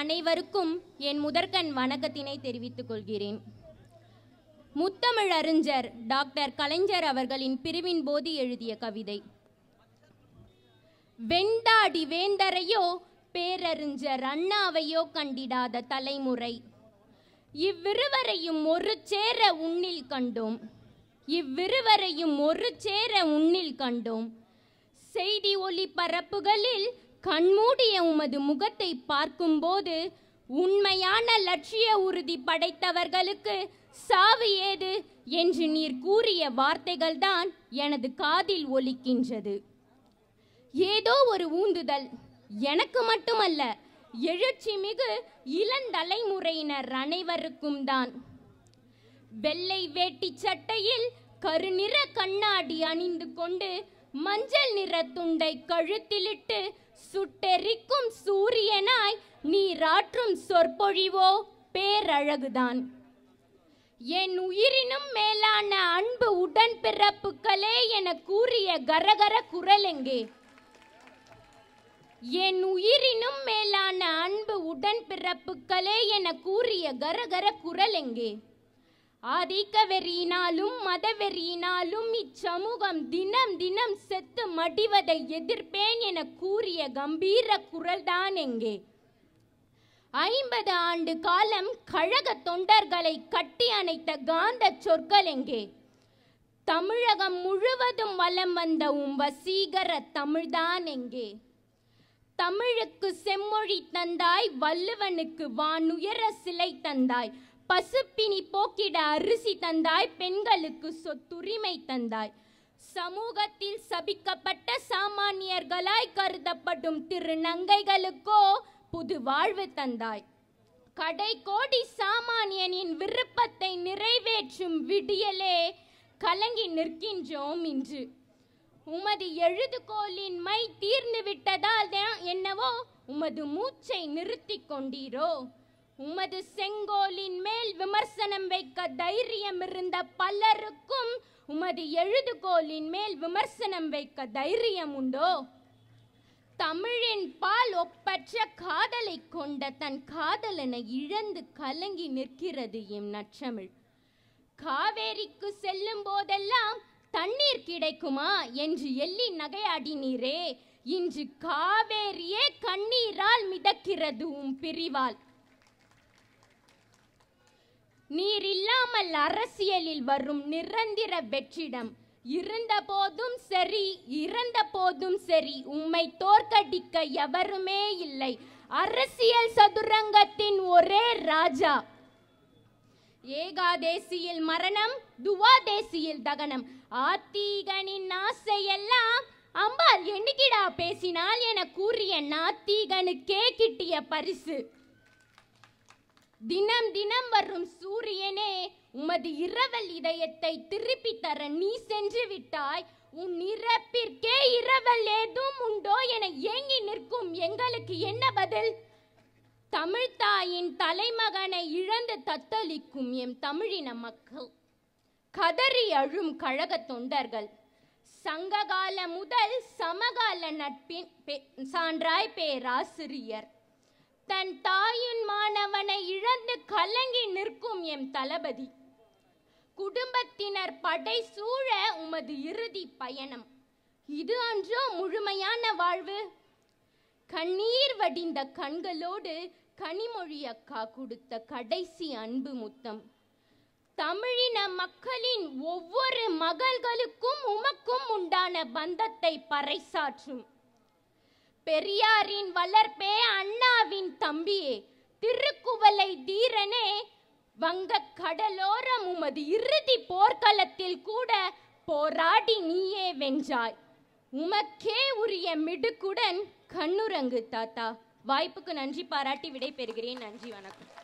அனைவருக்கும் என் முதற்கண் வணக்கத்தினை தெரிவித்துக் கொள்கிறேன் முத்தமிழ் அறிஞர் டாக்டர் கலைஞர் அவர்களின் பிரிவின் போது எழுதிய கவிதை வெண்டாடி வேந்தரையோ பேரறிஞர் அண்ணாவையோ கண்டிடாத தலைமுறை இவ்விருவரையும் ஒரு சேர உன்னில் கண்டோம் இவ்விருவரையும் ஒரு சேர உன்னில் கண்டோம் செய்தி ஒளி பரப்புகளில் கண்மூடிய உமது முகத்தை பார்க்கும்போது உண்மையான லட்சிய உறுதி படைத்தவர்களுக்கு சாவு ஏது என்று நீர் கூறிய வார்த்தைகள்தான் எனது காதில் ஒலிக்கின்றது ஏதோ ஒரு ஊந்துதல் எனக்கு மட்டுமல்ல எழுச்சி மிகு இளந்தலைமுறையினர் அனைவருக்கும் தான் வெள்ளை வேட்டி சட்டையில் கருநிற கண்ணாடி அணிந்து கொண்டு மஞ்சள் நிற துண்டை கழுத்திலிட்டு சுட்டெரிக்கும் சூரியனாய் நீ ராற்றும் சொற்பொழிவோ பேரழகுதான் என் உயிரினும் மேலான அன்பு உடன் பிறப்புகளே என கூறிய கரகர குரல் எங்கே என் உயிரினும் மேலான அன்பு உடன் பிறப்புகளே என கூறிய கரகர குரல் எங்கே ஆதிக்க வெறியினாலும் வெறியினாலும் இச்சமூகம் தினம் தினம் செத்து மடிவதை எதிர்ப்பேன் என கூறிய கம்பீர குரல்தான் எங்கே ஐம்பது ஆண்டு காலம் கழக தொண்டர்களை கட்டி அணைத்த காந்த சொற்கள் எங்கே தமிழகம் முழுவதும் வலம் வந்த உம் வசீகர தமிழ்தான் எங்கே தமிழுக்கு செம்மொழி தந்தாய் வள்ளுவனுக்கு வானுயர சிலை தந்தாய் பசுப்பினி போக்கிட அரிசி தந்தாய் பெண்களுக்கு சொத்துரிமை தந்தாய் சமூகத்தில் சபிக்கப்பட்ட சாமானியர்களாய் கருதப்படும் திருநங்கைகளுக்கோ புது வாழ்வு தந்தாய் கடை கோடி சாமானியனின் விருப்பத்தை நிறைவேற்றும் விடியலே கலங்கி நிற்கின்றோம் இன்று உமது எழுதுகோலின் மை தீர்ந்து விட்டதால் தான் என்னவோ உமது மூச்சை நிறுத்தி கொண்டீரோ உமது செங்கோலின் மேல் விமர்சனம் வைக்க தைரியம் இருந்த பலருக்கும் உமது எழுதுகோலின் மேல் விமர்சனம் வைக்க தைரியம் உண்டோ தமிழின் பால் ஒப்பற்ற காதலை கொண்ட தன் காதலனை இழந்து கலங்கி நிற்கிறது எம் நற்றமிழ் காவேரிக்கு செல்லும் போதெல்லாம் தண்ணீர் கிடைக்குமா என்று எள்ளி நகையாடினீரே இன்று காவேரியே கண்ணீரால் மிதக்கிறது உம் பிரிவால் நீர் இல்லாமல் அரசியலில் வரும் நிரந்தர வெற்றிடம் இருந்த போதும் சரி இறந்த போதும் சரி உம்மை தோற்கடிக்க எவருமே இல்லை அரசியல் சதுரங்கத்தின் ஒரே ராஜா ஏகாதேசியில் மரணம் துவாதேசியில் தகனம் ஆத்தீகனின் எல்லாம் அம்பாள் என்னைக்கிடா பேசினால் என கூறிய நாத்தீகனுக்கே கிட்டிய பரிசு தினம் தினம் வரும் சூரியனே உமது இரவல் இதயத்தை திருப்பி தர நீ சென்று விட்டாய் உன் இறப்பிற்கே இரவல் ஏதும் உண்டோ என ஏங்கி நிற்கும் எங்களுக்கு என்ன பதில் தமிழ்தாயின் தலைமகனை இழந்து தத்தளிக்கும் எம் தமிழின மக்கள் கதறி அழும் கழக தொண்டர்கள் சங்ககால முதல் சமகால நட்பின் சான்றாய் பேராசிரியர் தன் தாயின் அவனை இழந்து கலங்கி நிற்கும் எம் தளபதி குடும்பத்தினர் படை சூழ உமது இறுதி பயணம் இது அன்றோ முழுமையான வாழ்வு கண்ணீர் வடிந்த கண்களோடு கனிமொழி அக்கா கொடுத்த கடைசி அன்பு முத்தம் தமிழின மக்களின் ஒவ்வொரு மகள்களுக்கும் உமக்கும் உண்டான பந்தத்தை பறைசாற்றும் பெரியாரின் வளர்ப்பே அண்ணாவின் தம்பியே திருக்குவலை தீரனே வங்க கடலோரம் உமது இறுதி போர்க்களத்தில் கூட போராடி நீயே வென்றாய் உமக்கே உரிய மிடுக்குடன் கண்ணுரங்கு தாத்தா வாய்ப்புக்கு நன்றி பாராட்டி விடை பெறுகிறேன் நன்றி வணக்கம்